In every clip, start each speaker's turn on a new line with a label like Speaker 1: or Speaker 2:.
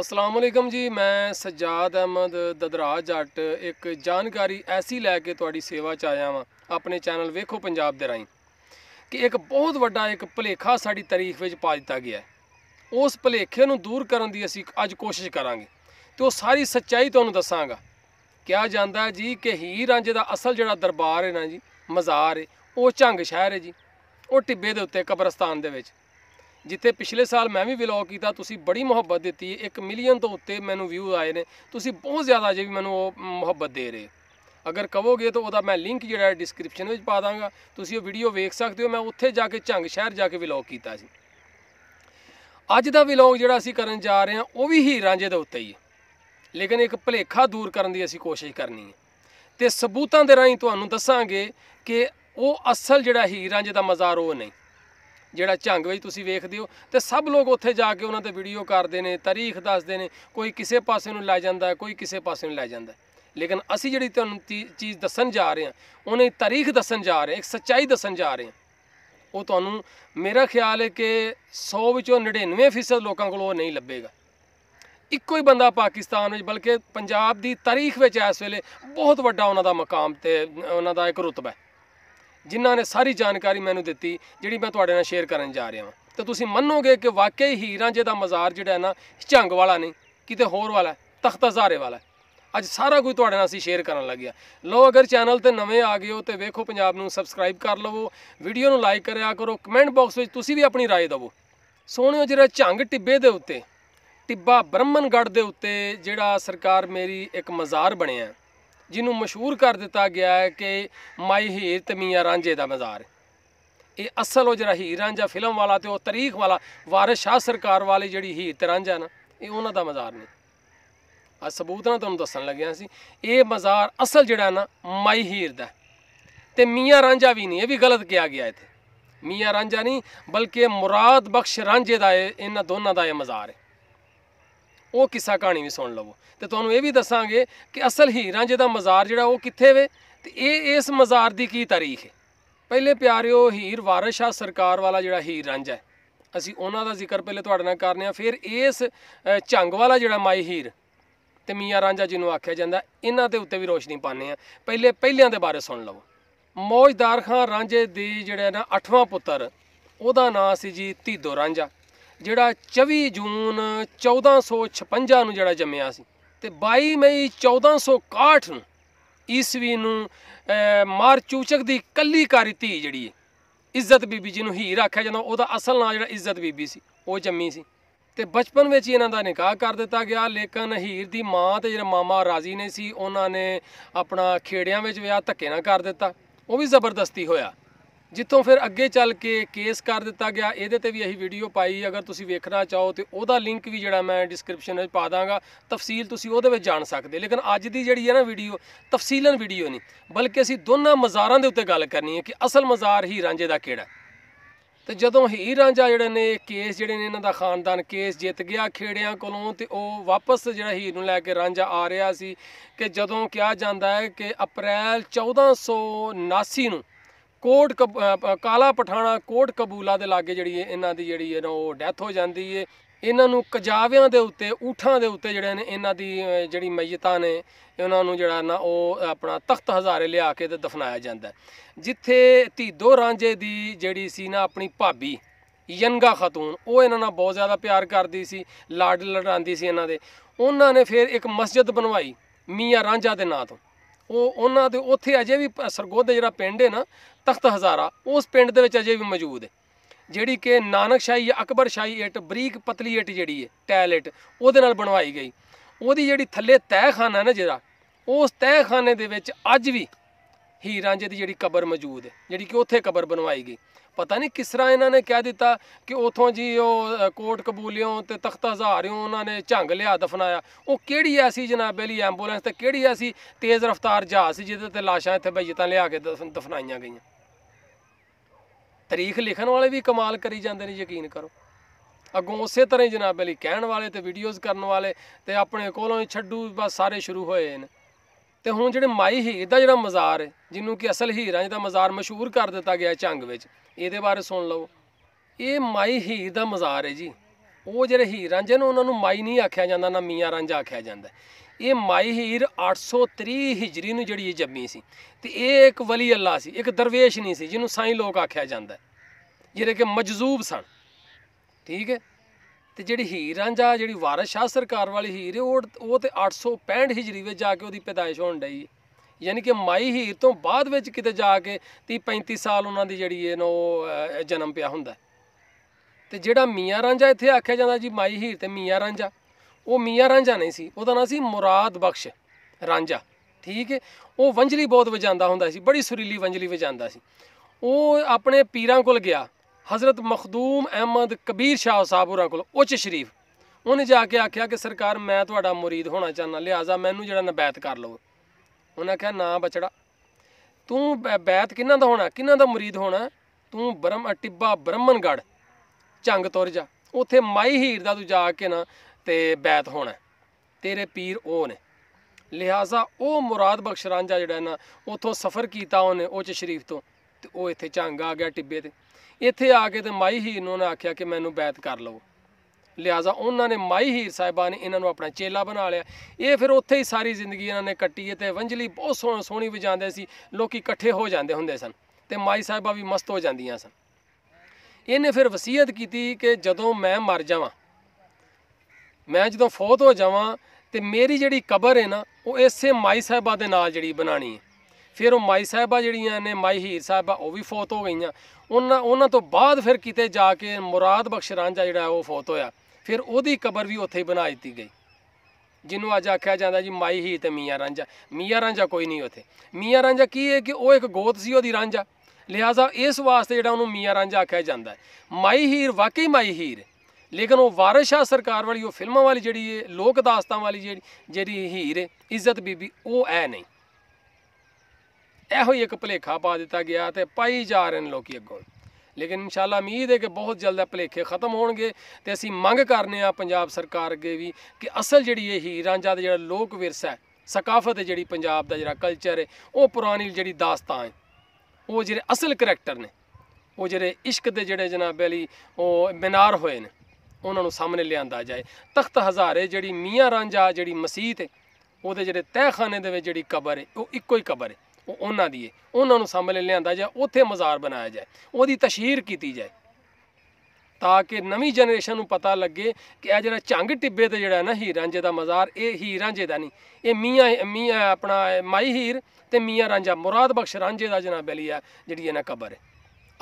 Speaker 1: ਅਸਲਾਮ ਅਲੈਕਮ ਜੀ ਮੈਂ ਸਜਾਦ ਅਹਿਮਦ ਦਦਰਾ ਜੱਟ ਇੱਕ ਜਾਣਕਾਰੀ ਐਸੀ ਲੈ ਕੇ ਤੁਹਾਡੀ ਸੇਵਾ 'ਚ ਆਇਆ ਵਾਂ ਆਪਣੇ ਚੈਨਲ ਵੇਖੋ ਪੰਜਾਬ ਦੇ ਰਾਈ ਕਿ ਇੱਕ ਬਹੁਤ ਵੱਡਾ ਇੱਕ ਭਲੇਖਾ ਸਾਡੀ ਤਾਰੀਖ ਵਿੱਚ ਪਾ ਦਿੱਤਾ ਗਿਆ ਹੈ ਉਸ ਭਲੇਖੇ ਨੂੰ ਦੂਰ ਕਰਨ ਦੀ ਅਸੀਂ ਅੱਜ ਕੋਸ਼ਿਸ਼ ਕਰਾਂਗੇ ਤੇ ਉਹ ਸਾਰੀ ਸੱਚਾਈ ਤੁਹਾਨੂੰ ਦੱਸਾਂਗਾ ਕਿਹਾ ਜਾਂਦਾ ਜੀ ਕਿ ਹੀਰ ਰਾਂਝੇ ਦਾ ਅਸਲ ਜਿਹੜਾ ਦਰਬਾਰ ਹੈ ਨਾ ਜੀ ਮਜ਼ਾਰ ਹੈ ਉਹ ਝੰਗ ਸ਼ਹਿਰ ਹੈ ਜੀ ਉਹ ਟਿੱਬੇ ਦੇ ਉੱਤੇ ਕਬਰਸਤਾਨ ਦੇ ਵਿੱਚ ਜਿੱਥੇ ਪਿਛਲੇ ਸਾਲ ਮੈਂ ਵੀ ਵਲੌਗ ਕੀਤਾ ਤੁਸੀਂ ਬੜੀ ਮੁਹੱਬਤ ਦਿੱਤੀ 1 ਮਿਲੀਅਨ ਤੋਂ ਉੱਤੇ ਮੈਨੂੰ ਵਿਊ ਆਏ ਨੇ ਤੁਸੀਂ ਬਹੁਤ ਜ਼ਿਆਦਾ ਜੇ ਵੀ ਮੈਨੂੰ ਉਹ ਮੁਹੱਬਤ ਦੇ ਰਹੇ ਅਗਰ ਕਹੋਗੇ ਤਾਂ ਉਹਦਾ ਮੈਂ ਲਿੰਕ ਜਿਹੜਾ ਹੈ ਡਿਸਕ੍ਰਿਪਸ਼ਨ ਵਿੱਚ ਪਾ ਦਾਂਗਾ ਤੁਸੀਂ ਉਹ ਵੀਡੀਓ ਵੇਖ ਸਕਦੇ ਹੋ ਮੈਂ ਉੱਥੇ ਜਾ ਕੇ ਝੰਗ ਸ਼ਹਿਰ ਜਾ ਕੇ ਵਲੌਗ ਕੀਤਾ ਸੀ ਅੱਜ ਦਾ ਵਲੌਗ ਜਿਹੜਾ ਅਸੀਂ ਕਰਨ ਜਾ ਰਹੇ ਹਾਂ ਉਹ ਵੀ ਹੀ ਰਾਂਝੇ ਦੇ ਉੱਤੇ ਹੀ ਹੈ ਲੇਕਿਨ ਇੱਕ ਭਲੇਖਾ ਦੂਰ ਕਰਨ ਦੀ ਅਸੀਂ ਕੋਸ਼ਿਸ਼ ਕਰਨੀ ਹੈ ਤੇ ਸਬੂਤਾਂ ਦੇ ਰਾਹੀਂ ਤੁਹਾਨੂੰ ਦੱਸਾਂਗੇ ਕਿ ਉਹ ਅਸਲ ਜਿਹੜਾ ਹੀਰਾਂ ਦਾ ਮਜ਼ਾਰ ਉਹ ਨਹੀਂ ਜਿਹੜਾ ਝੰਗ ਵਿੱਚ ਤੁਸੀਂ ਵੇਖਦੇ ਹੋ ਤੇ ਸਭ ਲੋਕ ਉੱਥੇ ਜਾ ਕੇ ਉਹਨਾਂ ਤੇ ਵੀਡੀਓ ਕਰਦੇ ਨੇ ਤਾਰੀਖ ਦੱਸਦੇ ਨੇ ਕੋਈ ਕਿਸੇ ਪਾਸੇ ਨੂੰ ਲੈ ਜਾਂਦਾ ਕੋਈ ਕਿਸੇ ਪਾਸੇ ਨੂੰ ਲੈ ਜਾਂਦਾ ਲੇਕਿਨ ਅਸੀਂ ਜਿਹੜੀ ਤੁਹਾਨੂੰ ਚੀਜ਼ ਦੱਸਣ ਜਾ ਰਹੇ ਹਾਂ ਉਹਨੇ ਤਾਰੀਖ ਦੱਸਣ ਜਾ ਰਹੇ ਇੱਕ ਸੱਚਾਈ ਦੱਸਣ ਜਾ ਰਹੇ ਹਾਂ ਉਹ ਤੁਹਾਨੂੰ ਮੇਰਾ ਖਿਆਲ ਹੈ ਕਿ 100 ਵਿੱਚੋਂ 99% ਲੋਕਾਂ ਕੋਲ ਉਹ ਨਹੀਂ ਲੱਭੇਗਾ ਇੱਕੋ ਹੀ ਬੰਦਾ ਪਾਕਿਸਤਾਨ ਵਿੱਚ ਬਲਕਿ ਪੰਜਾਬ ਦੀ ਤਾਰੀਖ ਵਿੱਚ ਇਸ ਵੇਲੇ ਬਹੁਤ ਵੱਡਾ ਉਹਨਾਂ ਦਾ ਮਕਾਮ ਤੇ ਉਹਨਾਂ ਦਾ ਇੱਕ ਰੁਤਬਾ ਹੈ ਜਿਨ੍ਹਾਂ ਨੇ ਸਾਰੀ ਜਾਣਕਾਰੀ ਮੈਨੂੰ ਦਿੱਤੀ ਜਿਹੜੀ ਮੈਂ ਤੁਹਾਡੇ ਨਾਲ ਸ਼ੇਅਰ ਕਰਨ ਜਾ ਰਿਹਾ ਹਾਂ ਤੇ ਤੁਸੀਂ ਮੰਨੋਗੇ ਕਿ ਵਾਕਈ ਹੀਰਾਂ ਜੇ ਦਾ ਮਜ਼ਾਰ ਜਿਹੜਾ ਹੈ ਨਾ ਝੰਗ ਵਾਲਾ ਨਹੀਂ ਕਿਤੇ ਹੋਰ ਵਾਲਾ ਤਖਤ ਹਜ਼ਾਰੇ ਵਾਲਾ ਅੱਜ ਸਾਰਾ ਕੁਝ ਤੁਹਾਡੇ ਨਾਲ ਅਸੀਂ ਸ਼ੇਅਰ ਕਰਨ ਲੱਗਿਆ ਲੋ ਅਗਰ ਚੈਨਲ ਤੇ ਨਵੇਂ ਆ ਗਏ ਹੋ ਤੇ ਵੇਖੋ ਪੰਜਾਬ ਨੂੰ ਸਬਸਕ੍ਰਾਈਬ ਕਰ ਲਵੋ ਵੀਡੀਓ ਨੂੰ ਲਾਈਕ ਕਰਿਆ ਕਰੋ ਕਮੈਂਟ ਬਾਕਸ ਵਿੱਚ ਤੁਸੀਂ ਵੀ ਆਪਣੀ رائے ਦਿਵੋ ਸੋਹਣਿਓ ਜਿਹੜਾ ਝੰਗ ਟਿੱਬੇ ਦੇ ਉੱਤੇ ਟਿੱਬਾ ਬ੍ਰਹਮਣਗੜ ਦੇ ਉੱਤੇ ਜਿਹੜਾ ਸਰਕਾਰ ਮੇਰੀ ਇੱਕ ਮਜ਼ਾਰ ਬਣਿਆ ਜਿਹਨੂੰ ਮਸ਼ਹੂਰ ਕਰ ਦਿੱਤਾ ਗਿਆ ਹੈ ਕਿ ਮਾਈ ਹੀਰ ਤੇ ਮੀਆਂ ਰਾਂਝੇ ਦਾ ਮਜ਼ਾਰ ਇਹ ਅਸਲ ਉਹ ਜਿਹੜਾ ਹੀਰ ਰਾਂਝਾ ਫਿਲਮ ਵਾਲਾ ਤੇ ਉਹ ਤਾਰੀਖ ਵਾਲਾ ਵਾਰਿਸ ਸ਼ਾਹ ਸਰਕਾਰ ਵਾਲੀ ਜਿਹੜੀ ਹੀਰ ਤੇ ਰਾਂਝਾ ਨਾ ਇਹ ਉਹਨਾਂ ਦਾ ਮਜ਼ਾਰ ਨਹੀਂ ਆ ਸਬੂਤ ਨਾਲ ਤੁਹਾਨੂੰ ਦੱਸਣ ਲੱਗਿਆ ਸੀ ਇਹ ਮਜ਼ਾਰ ਅਸਲ ਜਿਹੜਾ ਨਾ ਮਾਈ ਹੀਰ ਦਾ ਤੇ ਮੀਆਂ ਰਾਂਝਾ ਵੀ ਨਹੀਂ ਇਹ ਵੀ ਗਲਤ ਕਿਹਾ ਗਿਆ ਇੱਥੇ ਮੀਆਂ ਰਾਂਝਾ ਨਹੀਂ ਬਲਕਿ ਮੁਰਾਦ ਬਖਸ਼ ਰਾਂਝੇ ਦਾ ਇਹਨਾਂ ਦੋਨਾਂ ਦਾ ਇਹ ਮਜ਼ਾਰ ਹੈ ਉਹ ਕਿੱਸਾ ਕਹਾਣੀ ਵੀ ਸੁਣ ਲਵੋ ਤੇ ਤੁਹਾਨੂੰ ਇਹ ਵੀ ਦੱਸਾਂਗੇ ਕਿ ਅਸਲ ਹੀਰਾਂ ਜਿਹਦਾ ਮਜ਼ਾਰ ਜਿਹੜਾ ਉਹ ਕਿੱਥੇ ਵੇ ਤੇ ਇਹ ਇਸ ਮਜ਼ਾਰ ਦੀ ਕੀ ਤਾਰੀਖ ਹੈ ਪਹਿਲੇ ਪਿਆਰਿਓ ਹੀਰ ਵਾਰਿਸ ਆ ਸਰਕਾਰ ਵਾਲਾ ਜਿਹੜਾ ਹੀਰ ਰਾਂਝਾ ਹੈ ਅਸੀਂ ਉਹਨਾਂ ਦਾ ਜ਼ਿਕਰ ਪਹਿਲੇ ਤੁਹਾਡੇ ਨਾਲ ਕਰਨੇ ਆ ਫਿਰ ਇਸ ਝੰਗ ਵਾਲਾ ਜਿਹੜਾ ਮਾਈ ਹੀਰ ਤੇ ਮੀਆਂ ਰਾਂਝਾ ਜਿਹਨੂੰ ਆਖਿਆ ਜਾਂਦਾ ਇਹਨਾਂ ਦੇ ਉੱਤੇ ਵੀ ਰੋਸ਼ਨੀ ਪਾਣੇ ਆ ਪਹਿਲੇ ਪਹਿਲਿਆਂ ਦੇ ਬਾਰੇ ਸੁਣ ਲਵੋ ਮੌਜਦਾਰ ਖਾਨ ਰਾਂਝੇ ਦੀ ਜਿਹੜਾ ਨਾ 8ਵਾਂ ਪੁੱਤਰ ਉਹਦਾ ਨਾਂ ਸੀ ਜੀ ਧੀਦੋ ਰਾਂਝਾ ਜਿਹੜਾ 24 ਜੂਨ 1456 ਨੂੰ ਜਿਹੜਾ ਜੰਮਿਆ ਸੀ ਤੇ 22 ਮਈ 1461 ਨੂੰ ਈਸਵੀ ਨੂੰ ਮਾਰਚੂਚਕ ਦੀ ਕੱਲੀਕਾਰੀ ਧੀ ਜਿਹੜੀ ਹੈ ਇੱਜ਼ਤ ਬੀਬੀ ਜੀ ਨੂੰ ਹੀਰ ਆਖਿਆ ਜਾਂਦਾ ਉਹਦਾ ਅਸਲ ਨਾਂ ਜਿਹੜਾ ਇੱਜ਼ਤ ਬੀਬੀ ਸੀ ਉਹ ਜੰਮੀ ਸੀ ਤੇ ਬਚਪਨ ਵਿੱਚ ਹੀ ਇਹਨਾਂ ਦਾ ਨਿਕਾਹ ਕਰ ਦਿੱਤਾ ਗਿਆ ਲੇਕਿਨ ਹੀਰ ਦੀ ਮਾਂ ਤੇ ਜਿਹੜਾ ਮਾਮਾ ਰਾਜ਼ੀ ਨਹੀਂ ਸੀ ਉਹਨਾਂ ਨੇ ਆਪਣਾ ਖੇੜਿਆਂ ਵਿੱਚ ਵਿਆਹ ਧੱਕੇ ਨਾਲ ਕਰ ਦਿੱਤਾ ਉਹ ਵੀ ਜ਼ਬਰਦਸਤੀ ਹੋਇਆ ਜਿੱਥੋਂ ਫਿਰ ਅੱਗੇ ਚੱਲ ਕੇ ਕੇਸ ਕਰ ਦਿੱਤਾ ਗਿਆ ਇਹਦੇ ਤੇ ਵੀ ਅਸੀਂ ਵੀਡੀਓ ਪਾਈ ਅਗਰ ਤੁਸੀਂ ਵੇਖਣਾ ਚਾਹੋ ਤੇ ਉਹਦਾ ਲਿੰਕ ਵੀ ਜਿਹੜਾ ਮੈਂ ਡਿਸਕ੍ਰਿਪਸ਼ਨ ਵਿੱਚ ਪਾ ਦਾਂਗਾ ਤਫਸੀਲ ਤੁਸੀਂ ਉਹਦੇ ਵਿੱਚ ਜਾਣ ਸਕਦੇ ਲੇਕਿਨ ਅੱਜ ਦੀ ਜਿਹੜੀ ਹੈ ਨਾ ਵੀਡੀਓ ਤਫਸੀਲਨ ਵੀਡੀਓ ਨਹੀਂ ਬਲਕਿ ਅਸੀਂ ਦੋਨਾਂ ਮਜ਼ਾਰਾਂ ਦੇ ਉੱਤੇ ਗੱਲ ਕਰਨੀ ਹੈ ਕਿ ਅਸਲ ਮਜ਼ਾਰ ਹੀ ਰਾਂਝੇ ਦਾ ਕਿਹੜਾ ਤੇ ਜਦੋਂ ਹੀਰ ਰਾਂਝਾ ਜਿਹੜੇ ਨੇ ਕੇਸ ਜਿਹੜੇ ਨੇ ਇਹਨਾਂ ਦਾ ਖਾਨਦਾਨ ਕੇਸ ਜਿੱਤ ਗਿਆ ਖੇੜਿਆਂ ਕੋਲੋਂ ਤੇ ਉਹ ਵਾਪਸ ਜਿਹੜਾ ਹੀਰ ਨੂੰ ਲੈ ਕੇ ਰਾਂਝਾ ਆ ਰਿਹਾ ਸੀ ਕਿ ਜਦੋਂ ਕਿਹਾ ਜਾਂਦਾ ਹੈ ਕਿ ਅਪ੍ਰੈਲ 1479 ਨੂੰ ਕੋਟ ਕਾਲਾ ਪਠਾਣਾ ਕੋਟ ਕਬੂਲਾ ਦੇ ਲਾਗੇ ਜਿਹੜੀ ਇਹਨਾਂ ਦੀ ਜਿਹੜੀ ਹੈ ਉਹ ਡੈਥ ਹੋ ਜਾਂਦੀ ਹੈ ਇਹਨਾਂ ਨੂੰ ਕਜਾਵਿਆਂ ਦੇ ਉੱਤੇ ਊਠਾਂ ਦੇ ਉੱਤੇ ਜਿਹੜੇ ਨੇ ਇਹਨਾਂ ਦੀ ਜਿਹੜੀ ਮਈਤਾਂ ਨੇ ਉਹਨਾਂ ਨੂੰ ਜਿਹੜਾ ਨਾ ਉਹ ਆਪਣਾ ਤਖਤ ਹਜ਼ਾਰੇ ਲਿਆ ਕੇ ਤੇ ਦਫਨਾਇਆ ਜਾਂਦਾ ਜਿੱਥੇ ਧੀਦੋ ਰਾਂਝੇ ਦੀ ਜਿਹੜੀ ਸੀ ਨਾ ਆਪਣੀ ਭਾਬੀ ਯੰਗਾ ਖਤੂਨ ਉਹ ਇਹਨਾਂ ਨਾਲ ਬਹੁਤ ਜ਼ਿਆਦਾ ਪਿਆਰ ਕਰਦੀ ਸੀ ਲਾਡ ਲੜਾਉਂਦੀ ਸੀ ਇਹਨਾਂ ਦੇ ਉਹਨਾਂ ਨੇ ਫਿਰ ਇੱਕ ਮਸਜਿਦ ਬਣਵਾਈ ਮੀਆਂ ਰਾਂਝਾ ਦੇ ਨਾਂ ਤੋਂ ਉਹ ਉਹਨਾਂ ਦੇ ਉੱਥੇ ਅਜੇ ਵੀ ਸਰਗੋਧ ਜਿਹੜਾ ਪਿੰਡ ਹੈ ਨਾ ਤਖਤ ਹਜ਼ਾਰਾ ਉਸ ਪਿੰਡ ਦੇ ਵਿੱਚ ਅਜੇ ਵੀ ਮੌਜੂਦ ਹੈ ਜਿਹੜੀ ਕਿ ਨਾਨਕ ਸ਼ਾਹੀ ਜਾਂ ਅਕਬਰ ਸ਼ਾਹੀ ਇੱਟ ਬਰੀਕ ਪਤਲੀ ਇੱਟ ਜਿਹੜੀ ਹੈ ਟੈਲ ਇੱਟ ਉਹਦੇ ਨਾਲ ਬਣਵਾਈ ਗਈ ਉਹਦੀ ਜਿਹੜੀ ਥੱਲੇ ਤਹਿਖਾਨਾ ਨਾ ਜਿਹੜਾ ਉਸ ਤਹਿਖਾਨੇ ਦੇ ਵਿੱਚ ਅੱਜ ਵੀ ਹੀਰ ਰਾਂਝੇ ਦੀ ਜਿਹੜੀ ਕਬਰ ਮੌਜੂਦ ਹੈ ਜਿਹੜੀ ਕਿ ਉੱਥੇ ਕਬਰ ਬਣਵਾਈ ਗਈ ਪਤਾ ਨਹੀਂ ਕਿਸ ਤਰ੍ਹਾਂ ਇਹਨਾਂ ਨੇ ਕਹਿ ਦਿੱਤਾ ਕਿ ਉਥੋਂ ਜੀ ਉਹ ਕੋਟ ਕਬੂਲਿਓ ਤੇ ਤਖਤ ਹਜ਼ਾਰਿਓ ਉਹਨਾਂ ਨੇ ਝੰਗ ਲਿਆ ਦਫਨਾਇਆ ਉਹ ਕਿਹੜੀ ਐਸੀ ਜਨਾਬ ਲਈ ਐਂਬੂਲੈਂਸ ਤੇ ਕਿਹੜੀ ਐਸੀ ਤੇਜ਼ ਰਫ਼ਤਾਰ ਜਹਾਜ਼ ਸੀ ਜਿਹਦੇ ਤੇ ਲਾਸ਼ਾਂ ਇੱਥੇ ਬਈਤਾਂ ਲਿਆ ਕੇ ਦਫਨਾਈਆਂ ਗਈਆਂ ਤਾਰੀਖ ਲਿਖਣ ਵਾਲੇ ਵੀ ਕਮਾਲ ਕਰੀ ਜਾਂਦੇ ਨੇ ਯਕੀਨ ਕਰੋ ਅੱਗੋਂ ਉਸੇ ਤਰ੍ਹਾਂ ਹੀ ਜਨਾਬ ਅਲੀ ਕਹਿਣ ਵਾਲੇ ਤੇ ਵੀਡੀਓਜ਼ ਕਰਨ ਵਾਲੇ ਤੇ ਆਪਣੇ ਕੋਲੋਂ ਹੀ ਛੱਡੂ ਬਸ ਸਾਰੇ ਸ਼ੁਰੂ ਹੋਏ ਨੇ ਤੇ ਹੁਣ ਜਿਹੜੇ ਮਾਈ ਹੀਰ ਦਾ ਜਿਹੜਾ ਮਜ਼ਾਰ ਹੈ ਜਿਹਨੂੰ ਕਿ ਅਸਲ ਹੀਰਾਂ ਦਾ ਮਜ਼ਾਰ ਮਸ਼ਹੂਰ ਕਰ ਦਿੱਤਾ ਗਿਆ ਚੰਗ ਵਿੱਚ ਇਹਦੇ ਬਾਰੇ ਸੁਣ ਲਓ ਇਹ ਮਾਈ ਹੀਰ ਦਾ ਮਜ਼ਾਰ ਹੈ ਜੀ ਉਹ ਜਿਹੜੇ ਹੀਰਾਂ ਜਿਹਨੂੰ ਉਹਨਾਂ ਨੂੰ ਮਾਈ ਨਹੀਂ ਆਖਿਆ ਜਾਂਦਾ ਨਾ ਮੀਆਂ ਰਾਂਝਾ ਆਖਿਆ ਜਾਂਦਾ ਇਹ ਮਾਈ ਹੀਰ 830 ਹਿਜਰੀ ਨੂੰ ਜਿਹੜੀ ਇਹ ਜੰਮੀ ਸੀ ਤੇ ਇਹ ਇੱਕ ਵਲੀ ਅੱਲਾ ਸੀ ਇੱਕ ਦਰਵੇਸ਼ ਨਹੀਂ ਸੀ ਜਿਹਨੂੰ ਸਾਈਂ ਲੋਕ ਆਖਿਆ ਜਾਂਦਾ ਜਿਹੜੇ ਕਿ ਮਜਜ਼ੂਬ ਸਨ ਠੀਕ ਹੈ ਤੇ ਜਿਹੜੀ ਹੀਰ ਰਾਂਝਾ ਜਿਹੜੀ ਵਾਰਿਸ ਸ਼ਾਹ ਸਰਕਾਰ ਵਾਲੀ ਹੀਰ ਉਹ ਉਹ ਤੇ 865 ਹਿਜਰੀ ਵਿੱਚ ਜਾ ਕੇ ਉਹਦੀ ਪੈਦਾਇਸ਼ ਹੋਣ ਡਈ ਯਾਨੀ ਕਿ ਮਾਈ ਹੀਰ ਤੋਂ ਬਾਅਦ ਵਿੱਚ ਕਿਤੇ ਜਾ ਕੇ 30 35 ਸਾਲ ਉਹਨਾਂ ਦੀ ਜਿਹੜੀ ਇਹ ਨੋ ਜਨਮ ਪਿਆ ਹੁੰਦਾ ਤੇ ਜਿਹੜਾ ਮੀਆਂ ਰਾਂਝਾ ਇੱਥੇ ਆਖਿਆ ਜਾਂਦਾ ਜੀ ਮਾਈ ਹੀਰ ਤੇ ਮੀਆਂ ਰਾਂਝਾ ਉਹ ਮੀਆਂ ਰਾਂਝਾ ਨਹੀਂ ਸੀ ਉਹਦਾ ਨਾਂ ਸੀ ਮੁਰਾਦ ਬਖਸ਼ ਰਾਂਝਾ ਠੀਕ ਹੈ ਉਹ ਵੰਜਲੀ ਬਹੁਤ ਵਜਾਉਂਦਾ ਹੁੰਦਾ ਸੀ ਬੜੀ ਸੁਰੀਲੀ ਵੰਜਲੀ ਵਜਾਉਂਦਾ ਸੀ ਉਹ ਆਪਣੇ ਪੀਰਾਂ ਕੋਲ ਗਿਆ ਹਜ਼ਰਤ ਮਖਦੂਮ ਅਹਿਮਦ ਕਬੀਰ ਸ਼ਾਹ ਸਾਹਿਬ ਹੋਰਾਂ ਕੋਲ ਉੱਚ ਸ਼ਰੀਫ ਉਹਨੇ ਜਾ ਕੇ ਆਖਿਆ ਕਿ ਸਰਕਾਰ ਮੈਂ ਤੁਹਾਡਾ ਮੁਰੀਦ ਹੋਣਾ ਚਾਹਨਾ ਲਿਆਜ਼ਾ ਮੈਨੂੰ ਜਿਹੜਾ ਨਬੈਤ ਕਰ ਲਓ ਉਹਨਾਂ ਕਿਹਾ ਨਾ ਬਚੜਾ ਤੂੰ ਬੈਤ ਕਿੰਨਾ ਦਾ ਹੋਣਾ ਕਿੰਨਾ ਦਾ ਮੁਰੀਦ ਹੋਣਾ ਤੂੰ ਬ੍ਰਹਮ ਟਿੱਬਾ ਬ੍ਰਹਮਨਗੜ ਚੰਗ ਤੁਰ ਜਾ ਉੱਥੇ ਮਾਈ ਹੀਰ ਦਾ ਤੂੰ ਜਾ ਕੇ ਨਾ ਤੇ ਬੈਤ ਹੋਣਾ ਤੇਰੇ ਪੀਰ ਉਹ ਨੇ ਲਿਹਾਜ਼ਾ ਉਹ ਮੁਰਾਦ ਬਖਸ਼ ਰਾਂਝਾ ਜਿਹੜਾ ਨਾ ਉਥੋਂ ਸਫ਼ਰ ਕੀਤਾ ਉਹਨੇ ਉਹ ਚ ਸ਼ਰੀਫ ਤੋਂ ਤੇ ਉਹ ਇੱਥੇ ਝੰਗ ਆ ਗਿਆ ਟਿੱਬੇ ਤੇ ਇੱਥੇ ਆ ਕੇ ਤੇ ਮਾਈ ਹੀਰ ਨੂੰ ਉਹਨਾਂ ਆਖਿਆ ਕਿ ਮੈਨੂੰ ਬੈਤ ਕਰ ਲਵੋ ਲਿਹਾਜ਼ਾ ਉਹਨਾਂ ਨੇ ਮਾਈ ਹੀਰ ਸਾਹਿਬਾ ਨੇ ਇਹਨਾਂ ਨੂੰ ਆਪਣਾ ਚੇਲਾ ਬਣਾ ਲਿਆ ਇਹ ਫਿਰ ਉੱਥੇ ਹੀ ਸਾਰੀ ਜ਼ਿੰਦਗੀ ਇਹਨਾਂ ਨੇ ਕੱਟੀ ਤੇ ਵੰਜਲੀ ਬਹੁਤ ਸੋਹਣੀ ਸੋਹਣੀ ਵਜਾਉਂਦੇ ਸੀ ਲੋਕੀ ਇਕੱਠੇ ਹੋ ਜਾਂਦੇ ਹੁੰਦੇ ਸਨ ਤੇ ਮਾਈ ਸਾਹਿਬਾ ਵੀ ਮਸਤ ਹੋ ਜਾਂਦੀਆਂ ਸਨ ਇਹਨੇ ਫਿਰ ਵਸੀਅਤ ਕੀਤੀ ਕਿ ਜਦੋਂ ਮੈਂ ਮਰ ਜਾਵਾਂ ਮੈਂ ਜਦੋਂ ਫੌਤ ਹੋ ਜਾਵਾਂ ਤੇ ਮੇਰੀ ਜਿਹੜੀ ਕਬਰ ਹੈ ਨਾ ਉਹ ਇਸੇ ਮਾਈ ਸਾਹਿਬਾ ਦੇ ਨਾਲ ਜਿਹੜੀ ਬਣਾਣੀ ਹੈ ਫਿਰ ਉਹ ਮਾਈ ਸਾਹਿਬਾ ਜਿਹੜੀਆਂ ਨੇ ਮਾਈ ਹੀਰ ਸਾਹਿਬਾ ਉਹ ਵੀ ਫੌਤ ਹੋ ਗਈਆਂ ਉਹਨਾਂ ਉਹਨਾਂ ਤੋਂ ਬਾਅਦ ਫਿਰ ਕਿਤੇ ਜਾ ਕੇ ਮੁਰਾਦ ਬਖਸ਼ ਰਾਂਝਾ ਜਿਹੜਾ ਉਹ ਫੌਤ ਹੋਇਆ ਫਿਰ ਉਹਦੀ ਕਬਰ ਵੀ ਉੱਥੇ ਹੀ ਬਣਾ ਦਿੱਤੀ ਗਈ ਜਿਹਨੂੰ ਅੱਜ ਆਖਿਆ ਜਾਂਦਾ ਜੀ ਮਾਈ ਹੀ ਤੇ ਮੀਆਂ ਰਾਂਝਾ ਮੀਆਂ ਰਾਂਝਾ ਕੋਈ ਨਹੀਂ ਉੱਥੇ ਮੀਆਂ ਰਾਂਝਾ ਕੀ ਹੈ ਕਿ ਉਹ ਇੱਕ ਗੋਤ ਸੀ ਉਹਦੀ ਰਾਂਝਾ ਲਿਹਾਜ਼ਾ ਇਸ ਵਾਸਤੇ ਜਿਹੜਾ ਉਹਨੂੰ ਮੀਆਂ ਰਾਂਝਾ ਆਖਿਆ ਜਾਂਦਾ ਮਾਈ ਹੀਰ ਵਾਕਈ ਮਾਈ ਹੀਰ ਲੇਕਿਨ ਉਹ ਵਾਰਿਸ ਸ਼ਾਹ ਸਰਕਾਰ ਵਾਲੀ ਉਹ ਫਿਲਮਾਂ ਵਾਲੀ ਜਿਹੜੀ ਇਹ ਲੋਕ ਦਾਸਤਾਂ ਵਾਲੀ ਜਿਹੜੀ ਜਿਹੜੀ ਹੀਰ ਇੱਜ਼ਤ ਬੀਬੀ ਉਹ ਐ ਨਹੀਂ ਇਹੋ ਹੀ ਇੱਕ ਭਲੇਖਾ ਪਾ ਦਿੱਤਾ ਗਿਆ ਤੇ ਪਾਈ ਜਾ ਰਹੇ ਨੇ ਲੋਕੀ ਅੱਗੋਂ ਲੇਕਿਨ ਇਨਸ਼ਾਅੱਲਾ ਉਮੀਦ ਹੈ ਕਿ ਬਹੁਤ ਜਲਦ ਇਹ ਭਲੇਖੇ ਖਤਮ ਹੋਣਗੇ ਤੇ ਅਸੀਂ ਮੰਗ ਕਰਨੇ ਆ ਪੰਜਾਬ ਸਰਕਾਰ ਅੱਗੇ ਵੀ ਕਿ ਅਸਲ ਜਿਹੜੀ ਇਹ ਹੀਰਾਂ ਜਦ ਜਿਹੜਾ ਲੋਕ ਵਿਰਸਾ ਹੈ ਸਕਾਫਤ ਹੈ ਜਿਹੜੀ ਪੰਜਾਬ ਦਾ ਜਿਹੜਾ ਕਲਚਰ ਹੈ ਉਹ ਪੁਰਾਣੀ ਜਿਹੜੀ ਦਾਸਤਾਨ ਹੈ ਉਹ ਜਿਹੜੇ ਅਸਲ ਕਰੈਕਟਰ ਨੇ ਉਹ ਜਿਹੜੇ ਇਸ਼ਕ ਦੇ ਜਿਹੜੇ ਜਨਾਬ ਅਲੀ ਉਹ ਬਿਨਾਰ ਹੋਏ ਨੇ ਉਹਨਾਂ ਨੂੰ ਸਾਹਮਣੇ ਲਿਆਂਦਾ ਜਾਏ ਤਖਤ ਹਜ਼ਾਰੇ ਜਿਹੜੀ ਮੀਆਂ ਰਾਂਝਾ ਜਿਹੜੀ ਮਸੀਤ ਹੈ ਉਹਦੇ ਜਿਹੜੇ ਤਹਿਖਾਨੇ ਦੇ ਵਿੱਚ ਜਿਹੜੀ ਕਬਰ ਹੈ ਉਹ ਇੱਕੋ ਹੀ ਕਬਰ ਹੈ ਉਹ ਉਹਨਾਂ ਦੀ ਹੈ ਉਹਨਾਂ ਨੂੰ ਸਾਹਮਣੇ ਲਿਆਂਦਾ ਜਾਏ ਉੱਥੇ ਮਜ਼ਾਰ ਬਣਾਇਆ ਜਾਏ ਉਹਦੀ ਤਸ਼ਹੀਰ ਕੀਤੀ ਜਾਏ ਤਾਂ ਕਿ ਨਵੀਂ ਜਨਰੇਸ਼ਨ ਨੂੰ ਪਤਾ ਲੱਗੇ ਕਿ ਇਹ ਜਿਹੜਾ ਝੰਗ ਟਿੱਬੇ ਤੇ ਜਿਹੜਾ ਨਾ ਹੀਰ ਰਾਂਝੇ ਦਾ ਮਜ਼ਾਰ ਇਹ ਹੀਰ ਰਾਂਝੇ ਦਾ ਨਹੀਂ ਇਹ ਮੀਆਂ ਮੀਆਂ ਆਪਣਾ ਮਾਈ ਹੀਰ ਤੇ ਮੀਆਂ ਰਾਂਝਾ ਮੁਰਾਦ ਬਖਸ਼ ਰਾਂਝੇ ਦਾ ਜਨਾਬ ਅਲੀ ਜਿਹੜੀ ਇਹਨਾਂ ਕਬਰ ਹੈ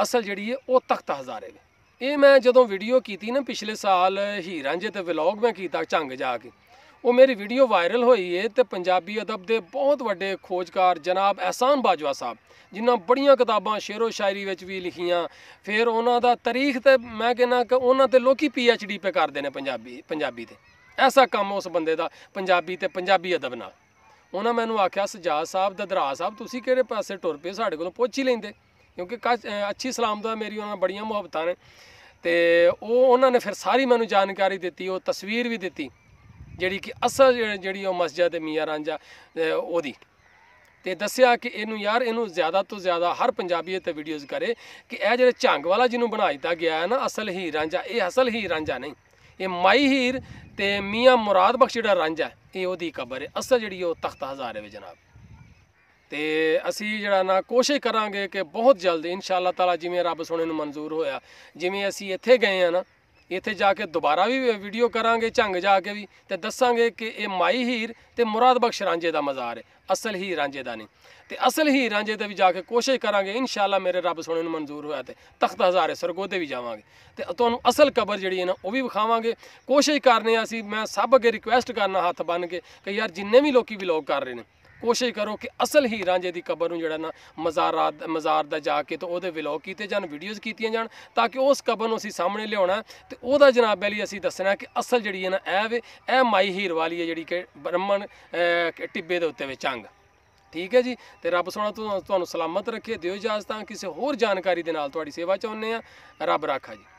Speaker 1: ਅਸਲ ਜਿਹੜੀ ਹੈ ਉਹ ਤਖਤ ਹਜ਼ਾਰੇ ਵਿੱਚ ਇਹ ਮੈਂ ਜਦੋਂ ਵੀਡੀਓ ਕੀਤੀ ਨਾ ਪਿਛਲੇ ਸਾਲ ਹੀਰਾਂ ਜੇ ਤੇ ਵਲੌਗ ਮੈਂ ਕੀਤਾ ਝੰਗ ਜਾ ਕੇ ਉਹ ਮੇਰੀ ਵੀਡੀਓ ਵਾਇਰਲ ਹੋਈ ਏ ਤੇ ਪੰਜਾਬੀ ਅਦਬ ਦੇ ਬਹੁਤ ਵੱਡੇ ਖੋਜਕਾਰ ਜਨਾਬ ਐਹਸਾਨ ਬਾਜਵਾ ਸਾਹਿਬ ਜਿਨ੍ਹਾਂ ਬੜੀਆਂ ਕਿਤਾਬਾਂ ਸ਼ੇਰੋ ਸ਼ਾਇਰੀ ਵਿੱਚ ਵੀ ਲਿਖੀਆਂ ਫਿਰ ਉਹਨਾਂ ਦਾ ਤਾਰੀਖ ਤੇ ਮੈਂ ਕਹਿੰਨਾ ਕਿ ਉਹਨਾਂ ਤੇ ਲੋਕੀ ਪੀ ਐਚ ਡੀ ਪੇ ਕਰਦੇ ਨੇ ਪੰਜਾਬੀ ਪੰਜਾਬੀ ਤੇ ਐਸਾ ਕੰਮ ਉਸ ਬੰਦੇ ਦਾ ਪੰਜਾਬੀ ਤੇ ਪੰਜਾਬੀ ਅਦਬ ਨਾਲ ਉਹਨਾਂ ਮੈਨੂੰ ਆਖਿਆ ਸਜਾਦ ਸਾਹਿਬ ਦਦਰਾ ਸਾਹਿਬ ਤੁਸੀਂ ਕਿਹੜੇ ਪਾਸੇ ਟੁਰ ਪਏ ਸਾਡੇ ਕੋਲੋਂ ਪੁੱਛ ਹੀ ਲੈਂਦੇ ਕਿਉਂਕਿ ਅੱਛੀ ਸਲਾਮ ਦਾ ਮੇਰੀ ਉਹਨਾਂ ਨਾਲ ਬੜੀਆਂ ਮੁਹੱਬਤਾਂ ਨੇ ਤੇ ਉਹ ਉਹਨਾਂ ਨੇ ਫਿਰ ਸਾਰੀ ਮੈਨੂੰ ਜਾਣਕਾਰੀ ਦਿੱਤੀ ਉਹ ਤਸਵੀਰ ਵੀ ਦਿੱਤੀ ਜਿਹੜੀ ਕਿ ਅਸਲ ਜਿਹੜੀ ਉਹ ਮਸਜਿਦ ਮੀਆਂ ਰਾਂਝਾ ਉਹਦੀ ਤੇ ਦੱਸਿਆ ਕਿ ਇਹਨੂੰ ਯਾਰ ਇਹਨੂੰ ਜ਼ਿਆਦਾ ਤੋਂ ਜ਼ਿਆਦਾ ਹਰ ਪੰਜਾਬੀ ਤੇ ਵੀਡੀਓਜ਼ ਕਰੇ ਕਿ ਇਹ ਜਿਹੜੇ ਝੰਗ ਵਾਲਾ ਜਿਹਨੂੰ ਬਣਾ ਦਿੱਤਾ ਗਿਆ ਹੈ ਨਾ ਅਸਲ ਹੀ ਰਾਂਝਾ ਇਹ ਅਸਲ ਹੀ ਰਾਂਝਾ ਨਹੀਂ ਇਹ ਮਾਈ ਹੀਰ ਤੇ ਮੀਆਂ ਮੁਰਾਦ ਬਖਸ਼ ਜਿਹੜਾ ਰਾਂਝਾ ਇਹ ਉਹਦੀ ਕਬਰ ਹੈ ਅਸਲ ਜਿਹੜੀ ਉਹ ਤਖਤ ਹਜ਼ਾਰੇ ਵਿੱਚ ਜਨਾਬ ਤੇ ਅਸੀਂ ਜਿਹੜਾ ਨਾ ਕੋਸ਼ਿਸ਼ ਕਰਾਂਗੇ ਕਿ ਬਹੁਤ ਜਲਦ ਇਨਸ਼ਾਅੱਲਾ ਤਾਲਾ ਜਿਵੇਂ ਰੱਬ ਸੋਣੇ ਨੂੰ ਮਨਜ਼ੂਰ ਹੋਇਆ ਜਿਵੇਂ ਅਸੀਂ ਇੱਥੇ ਗਏ ਆ ਨਾ ਇੱਥੇ ਜਾ ਕੇ ਦੁਬਾਰਾ ਵੀ ਵੀਡੀਓ ਕਰਾਂਗੇ ਝੰਗ ਜਾ ਕੇ ਵੀ ਤੇ ਦੱਸਾਂਗੇ ਕਿ ਇਹ ਮਾਈ ਹੀਰ ਤੇ ਮੁਰਾਦ ਬਖਸ਼ ਰਾਂਝੇ ਦਾ ਮਜ਼ਾਰ ਹੈ ਅਸਲ ਹੀ ਰਾਂਝੇ ਦਾ ਨਹੀਂ ਤੇ ਅਸਲ ਹੀ ਰਾਂਝੇ ਤੇ ਵੀ ਜਾ ਕੇ ਕੋਸ਼ਿਸ਼ ਕਰਾਂਗੇ ਇਨਸ਼ਾਅੱਲਾ ਮੇਰੇ ਰੱਬ ਸੋਣੇ ਨੂੰ ਮਨਜ਼ੂਰ ਹੋਇਆ ਤੇ ਤਖਤ ਹਜ਼ਾਰੇ ਸਰਗੋਦੇ ਵੀ ਜਾਵਾਂਗੇ ਤੇ ਤੁਹਾਨੂੰ ਅਸਲ ਕਬਰ ਜਿਹੜੀ ਹੈ ਨਾ ਉਹ ਵੀ ਵਿਖਾਵਾਂਗੇ ਕੋਸ਼ਿਸ਼ ਕਰਨੇ ਆ ਅਸੀਂ ਮੈਂ ਸਭ ਅੱਗੇ ਰਿਕੁਐਸਟ ਕਰਨਾ ਹੱਥ ਬੰਨ ਕੇ ਕਿ ਯਾਰ ਜਿੰਨੇ ਵੀ ਲੋਕੀ ਵਲੌਗ ਕਰ ਰਹੇ ਨੇ ਕੋਸ਼ਿਸ਼ ਕਰੋ ਕਿ ਅਸਲ ਹੀ ਰਾਂਝੇ ਦੀ ਕਬਰ ਨੂੰ ਜਿਹੜਾ ਨਾ ਮਜ਼ਾਰਾਤ ਮਜ਼ਾਰ ਦਾ ਜਾ ਕੇ ਤੇ ਉਹਦੇ ਵਲੌਗ ਕੀਤੇ ਜਾਣ ਵੀਡੀਓਜ਼ ਕੀਤੀਆਂ ਜਾਣ ਤਾਂ ਕਿ ਉਸ ਕਬਰ ਨੂੰ ਅਸੀਂ ਸਾਹਮਣੇ ਲਿਆਉਣਾ ਤੇ ਉਹਦਾ ਜਨਾਬ ਅਲੀ ਅਸੀਂ ਦੱਸਣਾ ਕਿ ਅਸਲ ਜਿਹੜੀ ਹੈ ਨਾ ਐ ਵੇ ਇਹ ਮਾਈ ਹੀਰ ਵਾਲੀ ਹੈ ਜਿਹੜੀ ਕਿ ਬ੍ਰਹਮਣ ਟਿੱਬੇ ਦੇ ਉੱਤੇ ਵਿੱਚ ਅੰਗ ਠੀਕ ਹੈ ਜੀ ਤੇ ਰੱਬ ਸੋਣਾ ਤੁਹਾਨੂੰ ਸਲਾਮਤ ਰੱਖੇ ਦਿਓ ਇਜਾਜ਼ਤਾਂ ਕਿਸੇ ਹੋਰ ਜਾਣਕਾਰੀ ਦੇ ਨਾਲ ਤੁਹਾਡੀ ਸੇਵਾ ਚਾਹੁੰਦੇ ਆ ਰੱਬ ਰਾਖਾ ਜੀ